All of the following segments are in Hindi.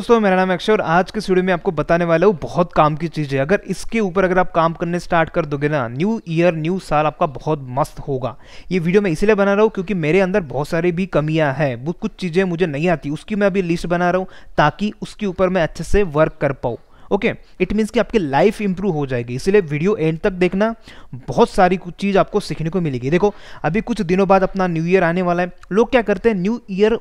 दोस्तों मेरा नाम अक्षय और आज के स्टूडियो में आपको बताने वाला हूँ बहुत काम की चीज़ है अगर इसके ऊपर अगर आप काम करने स्टार्ट कर दोगे ना न्यू ईयर न्यू साल आपका बहुत मस्त होगा ये वीडियो मैं इसलिए बना रहा हूँ क्योंकि मेरे अंदर बहुत सारी भी कमियाँ हैं वो कुछ चीज़ें मुझे नहीं आती उसकी मैं अभी लिस्ट बना रहा हूँ ताकि उसके ऊपर मैं अच्छे से वर्क कर पाऊँ ओके इट मीन्स कि आपकी लाइफ इंप्रूव हो जाएगी इसलिए वीडियो एंड तक देखना बहुत सारी कुछ चीज़ आपको सीखने को मिलेगी देखो अभी कुछ दिनों बाद अपना न्यू ईयर आने वाला है लोग क्या करते हैं न्यू ईयर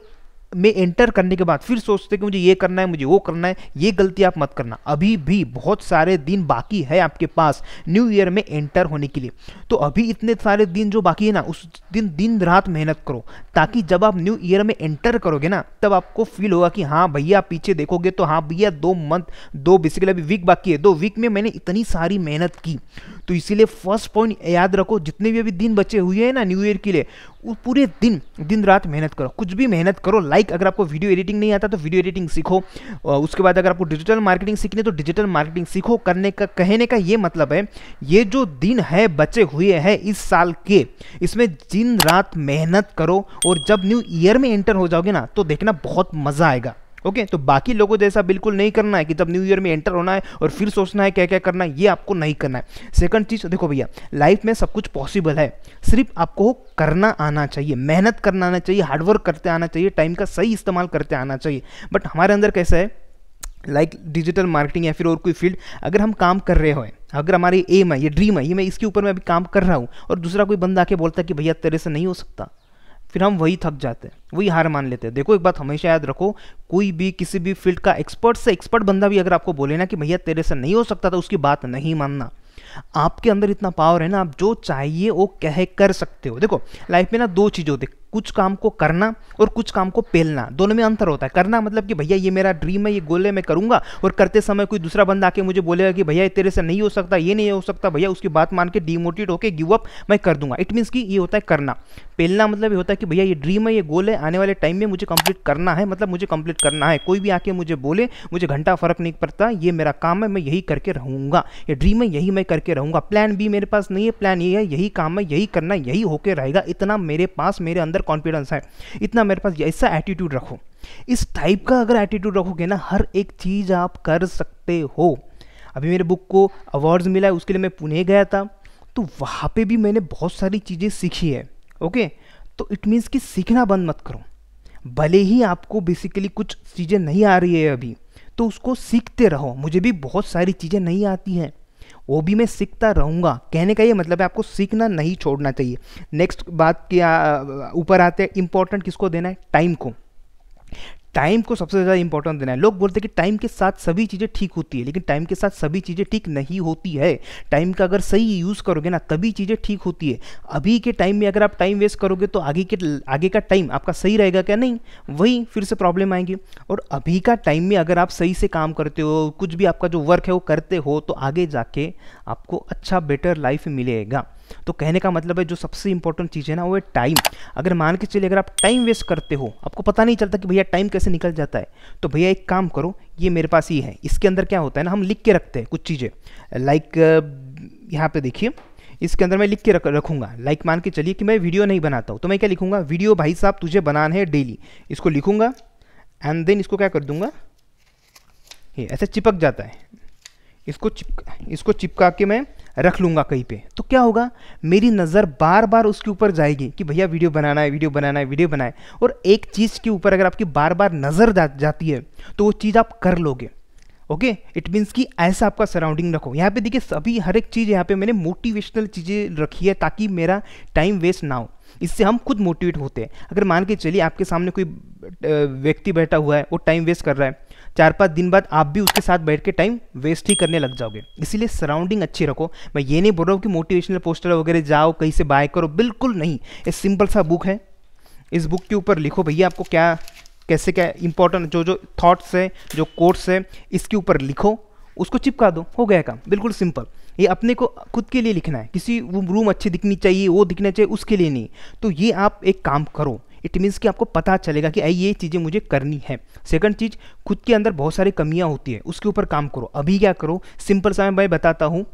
में एंटर करने के बाद फिर सोचते कि मुझे ये करना है मुझे वो करना है ये गलती आप मत करना अभी भी बहुत सारे दिन बाकी है आपके पास न्यू ईयर में एंटर होने के लिए तो अभी इतने सारे दिन जो बाकी है ना उस दिन दिन रात मेहनत करो ताकि जब आप न्यू ईयर में एंटर करोगे ना तब आपको फील होगा कि हाँ भैया पीछे देखोगे तो हाँ भैया दो मंथ दो बेसिकली अभी वीक बाकी है दो वीक में मैंने इतनी सारी मेहनत की तो इसीलिए फर्स्ट पॉइंट याद रखो जितने भी अभी दिन बचे हुए हैं ना न्यू ईयर के लिए वो पूरे दिन दिन रात मेहनत करो कुछ भी मेहनत करो लाइक अगर आपको वीडियो एडिटिंग नहीं आता तो वीडियो एडिटिंग सीखो उसके बाद अगर आपको डिजिटल मार्केटिंग सीखनी है तो डिजिटल मार्केटिंग सीखो करने का कहने का ये मतलब है ये जो दिन है बचे हुए हैं इस साल के इसमें दिन रात मेहनत करो और जब न्यू ईयर में एंटर हो जाओगे ना तो देखना बहुत मज़ा आएगा ओके तो बाकी लोगों जैसा बिल्कुल नहीं करना है कि तब न्यू ईयर में एंटर होना है और फिर सोचना है क्या क्या करना है ये आपको नहीं करना है सेकंड चीज़ देखो भैया लाइफ में सब कुछ पॉसिबल है सिर्फ आपको करना आना चाहिए मेहनत करना आना चाहिए हार्डवर्क करते आना चाहिए टाइम का सही इस्तेमाल करते आना चाहिए बट हमारे अंदर कैसा है लाइक डिजिटल मार्केटिंग या फिर और कोई फील्ड अगर हम काम कर रहे हो अगर हमारी एम है ये ड्रीम है ये मैं इसके ऊपर मैं अभी काम कर रहा हूँ और दूसरा कोई बंदा आके बोलता है कि भैया तेरे से नहीं हो सकता फिर हम वही थक जाते हैं वही हार मान लेते हैं देखो एक बात हमेशा याद रखो कोई भी किसी भी फील्ड का एक्सपर्ट से एक्सपर्ट बंदा भी अगर आपको बोले ना कि भैया तेरे से नहीं हो सकता था तो उसकी बात नहीं मानना आपके अंदर इतना पावर है ना आप जो चाहिए वो कह कर सकते हो देखो लाइफ में ना दो चीज़ होती कुछ काम को करना और कुछ काम को पेलना दोनों में अंतर होता है करना मतलब कि भैया ये मेरा ड्रीम है ये गोल है मैं करूँगा और करते समय कोई दूसरा बंदा आके मुझे बोलेगा कि भैया तेरे से नहीं हो सकता ये नहीं हो सकता भैया उसकी बात मान के डिमोटिवेट होकर गिव अप मैं कर दूंगा इट मीन्स कि ये होता है करना पेलना मतलब ये होता है कि भैया ये ड्रीम है ये गोल है आने वाले टाइम में मुझे कंप्लीट करना है मतलब मुझे कंप्लीट करना है कोई भी आके मुझे बोले मुझे घंटा फर्क नहीं पड़ता ये मेरा काम है मैं यही करके रहूँगा ये ड्रीम है यही मैं करके रहूँगा प्लान बी मेरे पास नहीं है प्लान ये है यही काम है यही करना यही होकर रहेगा इतना मेरे पास मेरे अंदर कॉन्फिडेंस है इतना मेरे पास ऐसा एटीट्यूड रखो इस टाइप का अगर एटीट्यूड रखोगे ना हर एक चीज़ आप कर सकते हो अभी मेरे बुक को अवार्ड्स मिला है उसके लिए मैं पुणे गया था तो वहाँ पे भी मैंने बहुत सारी चीज़ें सीखी है ओके तो इट मीन्स कि सीखना बंद मत करो भले ही आपको बेसिकली कुछ चीज़ें नहीं आ रही है अभी तो उसको सीखते रहो मुझे भी बहुत सारी चीज़ें नहीं आती हैं वो भी मैं सीखता रहूँगा कहने का ये मतलब है आपको सीखना नहीं छोड़ना चाहिए नेक्स्ट बात क्या ऊपर आते हैं इंपॉर्टेंट किसको देना है टाइम को टाइम को सबसे ज़्यादा इंपॉर्टेंट देना है लोग बोलते हैं कि टाइम के साथ सभी चीज़ें ठीक होती है लेकिन टाइम के साथ सभी चीज़ें ठीक नहीं होती है टाइम का अगर सही यूज़ करोगे ना तभी चीज़ें ठीक होती है अभी के टाइम में अगर आप टाइम वेस्ट करोगे तो आगे के आगे का टाइम आपका सही रहेगा क्या नहीं वही फिर से प्रॉब्लम आएंगी और अभी का टाइम में अगर आप सही से काम करते हो कुछ भी आपका जो वर्क है वो करते हो तो आगे जाके आपको अच्छा बेटर लाइफ मिलेगा तो कहने का मतलब है जो सबसे इंपॉर्टेंट चीज़ है ना वो है टाइम अगर मान के चलिए अगर आप टाइम वेस्ट करते हो आपको पता नहीं चलता कि भैया टाइम कैसे निकल जाता है तो भैया एक काम करो ये मेरे पास ये है इसके अंदर क्या होता है ना हम लिख के रखते हैं कुछ चीज़ें लाइक यहाँ पर देखिए इसके अंदर मैं लिख के रख रखूँगा लाइक मान के चलिए कि मैं वीडियो नहीं बनाता हूँ तो मैं क्या लिखूँगा वीडियो भाई साहब तुझे बनाना है डेली इसको लिखूँगा एंड देन इसको क्या कर दूँगा ये ऐसे चिपक जाता है इसको चिपका इसको चिपका के मैं रख लूँगा कहीं पे तो क्या होगा मेरी नज़र बार बार उसके ऊपर जाएगी कि भैया वीडियो बनाना है वीडियो बनाना है वीडियो बनाए और एक चीज़ के ऊपर अगर आपकी बार बार नज़र जा, जाती है तो वो चीज़ आप कर लोगे ओके इट मीन्स कि ऐसा आपका सराउंडिंग रखो यहाँ पे देखिए सभी हर एक चीज़ यहाँ पे मैंने मोटिवेशनल चीज़ें रखी है ताकि मेरा टाइम वेस्ट ना हो इससे हम खुद मोटिवेट होते हैं अगर मान के चलिए आपके सामने कोई व्यक्ति बैठा हुआ है वो टाइम वेस्ट कर रहा है चार पाँच दिन बाद आप भी उसके साथ बैठ के टाइम वेस्ट ही करने लग जाओगे इसीलिए सराउंडिंग अच्छी रखो मैं ये नहीं बोल रहा हूँ कि मोटिवेशनल पोस्टर वगैरह जाओ कहीं से बाय करो बिल्कुल नहीं ये सिंपल सा बुक है इस बुक के ऊपर लिखो भैया आपको क्या कैसे क्या इंपॉर्टेंट जो जो थाट्स है जो कोर्स है इसके ऊपर लिखो उसको चिपका दो हो गया काम बिल्कुल सिंपल ये अपने को खुद के लिए लिखना है किसी वो रूम अच्छी दिखनी चाहिए वो दिखना चाहिए उसके लिए नहीं तो ये आप एक काम करो इट मीन्स कि आपको पता चलेगा कि ये चीज़ें मुझे करनी है सेकंड चीज़ खुद के अंदर बहुत सारी कमियां होती है उसके ऊपर काम करो अभी क्या करो सिंपल सा मैं बताता हूँ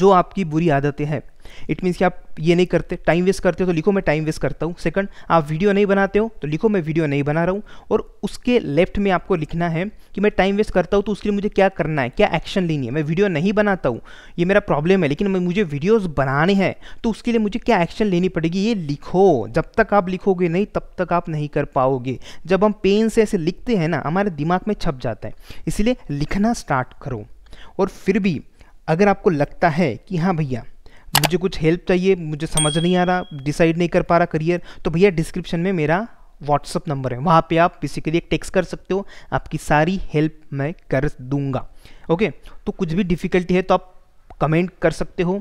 जो आपकी बुरी आदतें हैं इट मीन्स कि आप ये नहीं करते टाइम वेस्ट करते हो तो लिखो मैं टाइम वेस्ट करता हूँ सेकंड आप वीडियो नहीं बनाते हो तो लिखो मैं वीडियो नहीं बना रहा हूँ और उसके लेफ्ट में आपको लिखना है कि मैं टाइम वेस्ट करता हूँ तो उसके लिए मुझे क्या करना है क्या एक्शन लेनी है मैं वीडियो नहीं बनाता हूँ ये मेरा प्रॉब्लम है लेकिन मुझे वीडियोज़ बनाने हैं तो उसके लिए मुझे क्या एक्शन लेनी पड़ेगी ये लिखो जब तक आप लिखोगे नहीं तब तक आप नहीं कर पाओगे जब हम पेन से ऐसे लिखते हैं ना हमारे दिमाग में छप जाता है इसलिए लिखना स्टार्ट करो और फिर भी अगर आपको लगता है कि हाँ भैया मुझे कुछ हेल्प चाहिए मुझे समझ नहीं आ रहा डिसाइड नहीं कर पा रहा करियर तो भैया डिस्क्रिप्शन में मेरा व्हाट्सअप नंबर है वहाँ पे आप बेसिकली एक टेक्स्ट कर सकते हो आपकी सारी हेल्प मैं कर दूंगा ओके तो कुछ भी डिफ़िकल्टी है तो आप कमेंट कर सकते हो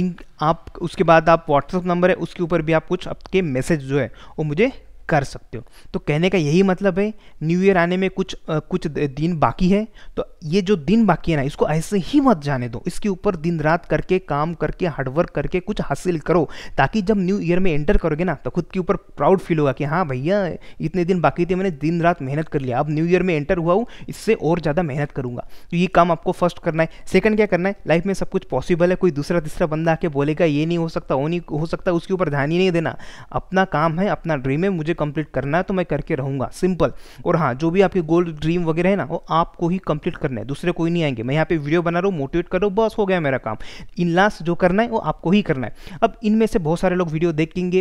इन आप उसके बाद आप व्हाट्सअप नंबर है उसके ऊपर भी आप कुछ आपके मैसेज जो है वो मुझे कर सकते हो तो कहने का यही मतलब है न्यू ईयर आने में कुछ आ, कुछ दिन बाकी है तो ये जो दिन बाकी है ना इसको ऐसे ही मत जाने दो इसके ऊपर दिन रात करके काम करके हार्डवर्क करके कुछ हासिल करो ताकि जब न्यू ईयर में एंटर करोगे ना तो खुद के ऊपर प्राउड फील होगा कि हाँ भैया इतने दिन बाकी थे मैंने दिन रात मेहनत कर लिया अब न्यू ईयर में एंटर हुआ हूँ इससे और ज़्यादा मेहनत करूँगा तो ये काम आपको फर्स्ट करना है सेकंड क्या करना है लाइफ में सब कुछ पॉसिबल है कोई दूसरा तीसरा बंदा आके बोलेगा ये नहीं हो सकता वो नहीं हो सकता उसके ऊपर ध्यान ही नहीं देना अपना काम है अपना ड्रीम है मुझे कंप्लीट करना है तो मैं करके रहूँगा सिंपल और हाँ जो भी आपके गोल ड्रीम वगैरह है ना वो आपको ही कंप्लीट करना करना है दूसरे कोई नहीं आएंगे मैं यहाँ पे वीडियो बना रहा हूँ मोटिवेट करो बस हो गया मेरा काम इन लास्ट जो करना है वो आपको ही करना है अब इनमें से बहुत सारे लोग वीडियो देखेंगे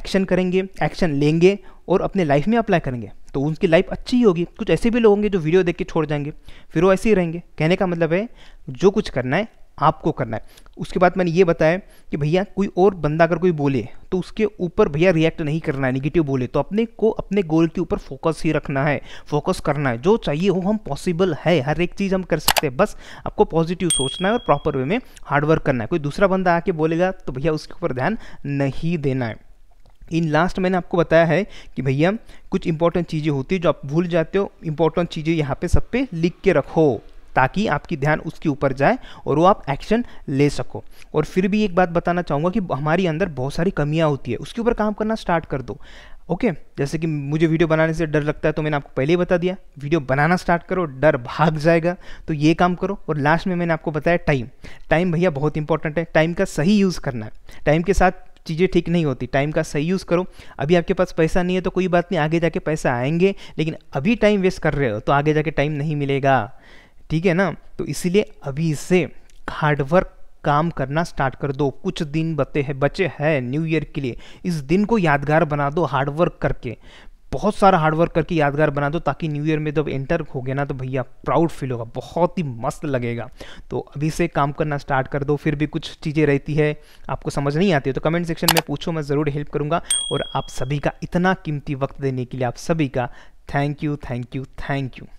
एक्शन करेंगे एक्शन लेंगे और अपने लाइफ में अप्लाई करेंगे तो उनकी लाइफ अच्छी ही होगी कुछ ऐसे भी लोग होंगे जो वीडियो देख के छोड़ जाएंगे फिर वो ऐसे ही रहेंगे कहने का मतलब है जो कुछ करना है आपको करना है उसके बाद मैंने ये बताया कि भैया कोई और बंदा अगर कोई बोले तो उसके ऊपर भैया रिएक्ट नहीं करना है निगेटिव बोले तो अपने को अपने गोल के ऊपर फोकस ही रखना है फोकस करना है जो चाहिए हो हम पॉसिबल है हर एक चीज़ हम कर सकते हैं बस आपको पॉजिटिव सोचना है और प्रॉपर वे में हार्डवर्क करना है कोई दूसरा बंदा आके बोलेगा तो भैया उसके ऊपर ध्यान नहीं देना है इन लास्ट मैंने आपको बताया है कि भैया कुछ इंपॉर्टेंट चीज़ें होती है जो आप भूल जाते हो इंपॉर्टेंट चीज़ें यहाँ पे सब पे लिख के रखो ताकि आपकी ध्यान उसके ऊपर जाए और वो आप एक्शन ले सको और फिर भी एक बात बताना चाहूँगा कि हमारे अंदर बहुत सारी कमियाँ होती है उसके ऊपर काम करना स्टार्ट कर दो ओके okay, जैसे कि मुझे वीडियो बनाने से डर लगता है तो मैंने आपको पहले ही बता दिया वीडियो बनाना स्टार्ट करो डर भाग जाएगा तो ये काम करो और लास्ट में मैंने आपको बताया टाइम टाइम भैया बहुत इंपॉर्टेंट है टाइम का सही यूज़ करना है टाइम के साथ चीज़ें ठीक नहीं होती टाइम का सही यूज़ करो अभी आपके पास पैसा नहीं है तो कोई बात नहीं आगे जाके पैसा आएंगे लेकिन अभी टाइम वेस्ट कर रहे हो तो आगे जाके टाइम नहीं मिलेगा ठीक है ना तो इसीलिए अभी से हार्डवर्क काम करना स्टार्ट कर दो कुछ दिन बचे हैं बचे हैं न्यू ईयर के लिए इस दिन को यादगार बना दो हार्डवर्क करके बहुत सारा हार्डवर्क करके यादगार बना दो ताकि न्यू ईयर में जब एंटर हो गया ना तो भैया प्राउड फील होगा बहुत ही मस्त लगेगा तो अभी से काम करना स्टार्ट कर दो फिर भी कुछ चीज़ें रहती है आपको समझ नहीं आती है तो कमेंट सेक्शन में पूछो मैं ज़रूर हेल्प करूँगा और आप सभी का इतना कीमती वक्त देने के लिए आप सभी का thank you thank you thank you